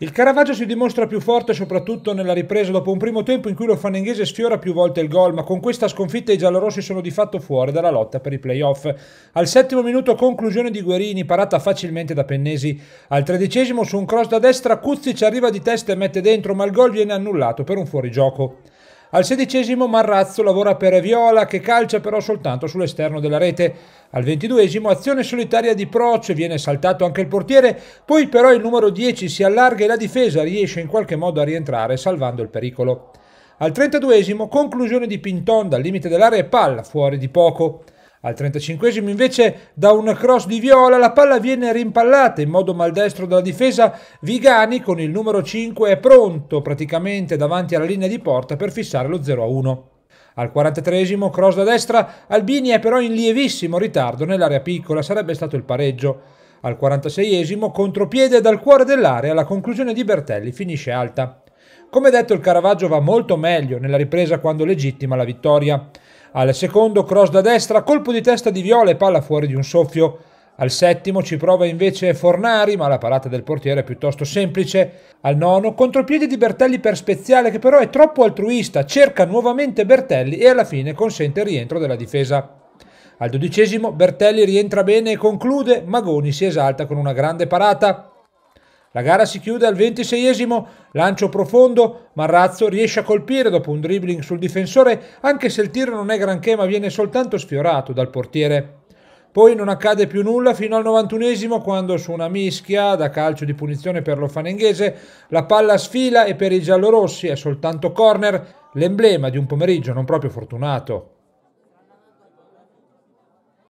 Il Caravaggio si dimostra più forte soprattutto nella ripresa dopo un primo tempo in cui lo l'Offanenghese sfiora più volte il gol, ma con questa sconfitta i giallorossi sono di fatto fuori dalla lotta per i playoff. Al settimo minuto conclusione di Guerini, parata facilmente da Pennesi. Al tredicesimo su un cross da destra Cuzzi ci arriva di testa e mette dentro, ma il gol viene annullato per un fuorigioco. Al sedicesimo Marrazzo lavora per Viola che calcia però soltanto sull'esterno della rete. Al ventiduesimo azione solitaria di Proce, viene saltato anche il portiere, poi però il numero 10 si allarga e la difesa riesce in qualche modo a rientrare salvando il pericolo. Al trentaduesimo conclusione di Pinton dal limite dell'area e palla fuori di poco. Al 35 invece da un cross di Viola la palla viene rimpallata in modo maldestro dalla difesa. Vigani con il numero 5 è pronto praticamente davanti alla linea di porta per fissare lo 0-1. Al 43 cross da destra, Albini è però in lievissimo ritardo nell'area piccola, sarebbe stato il pareggio. Al 46 contropiede dal cuore dell'area, la conclusione di Bertelli finisce alta. Come detto il Caravaggio va molto meglio nella ripresa quando legittima la vittoria. Al secondo cross da destra, colpo di testa di Viola e palla fuori di un soffio. Al settimo ci prova invece Fornari, ma la parata del portiere è piuttosto semplice. Al nono, contropiede di Bertelli per Speziale, che però è troppo altruista, cerca nuovamente Bertelli e alla fine consente il rientro della difesa. Al dodicesimo, Bertelli rientra bene e conclude, Magoni si esalta con una grande parata. La gara si chiude al 26esimo, lancio profondo, Marrazzo riesce a colpire dopo un dribbling sul difensore anche se il tiro non è granché ma viene soltanto sfiorato dal portiere. Poi non accade più nulla fino al 91esimo quando su una mischia da calcio di punizione per l'Ofanenghese la palla sfila e per i giallorossi è soltanto corner, l'emblema di un pomeriggio non proprio fortunato.